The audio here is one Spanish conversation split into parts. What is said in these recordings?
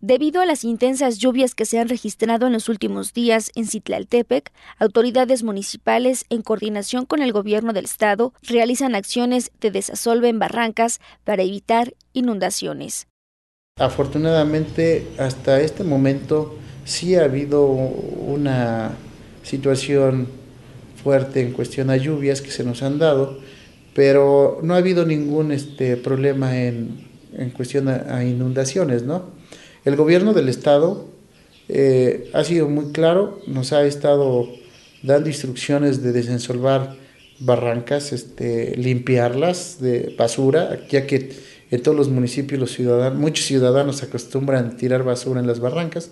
Debido a las intensas lluvias que se han registrado en los últimos días en Citlaltepec, autoridades municipales, en coordinación con el gobierno del estado, realizan acciones de desasolve en barrancas para evitar inundaciones. Afortunadamente, hasta este momento sí ha habido una situación fuerte en cuestión a lluvias que se nos han dado, pero no ha habido ningún este, problema en, cuestión a, a inundaciones, ¿no? El gobierno del Estado eh, ha sido muy claro, nos ha estado dando instrucciones de desensolvar barrancas, este, limpiarlas de basura, ya que en todos los municipios los ciudadanos, muchos ciudadanos acostumbran a tirar basura en las barrancas.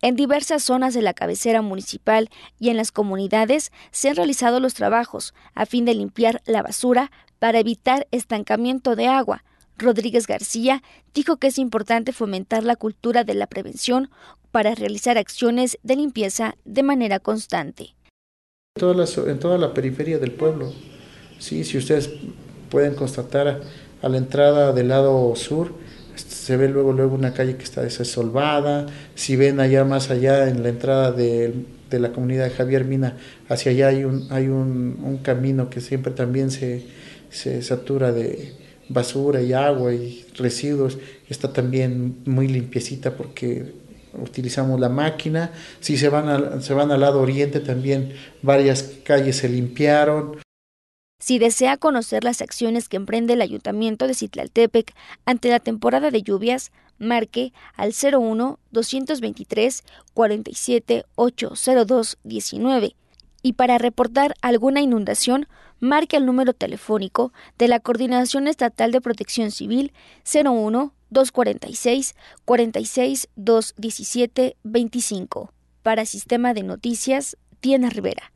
En diversas zonas de la cabecera municipal y en las comunidades se han realizado los trabajos a fin de limpiar la basura para evitar estancamiento de agua, Rodríguez García dijo que es importante fomentar la cultura de la prevención para realizar acciones de limpieza de manera constante. En toda la, periferia del pueblo, sí, si ustedes pueden constatar a la entrada del lado sur, este, se ve luego luego una calle que está desolvada, si ven allá más allá en la entrada de, la comunidad de Javier Mina, hacia allá hay un, hay un camino que siempre también se, se satura de, basura y agua y residuos está también muy limpiecita porque utilizamos la máquina. Si se van, al, se van al lado oriente también varias calles se limpiaron. Si desea conocer las acciones que emprende el Ayuntamiento de Citlaltepec ante la temporada de lluvias, marque al 01 223 47 802 19. Y para reportar alguna inundación, marque el número telefónico de la Coordinación Estatal de Protección Civil 01 246 46 217 25 para Sistema de Noticias Diana Rivera.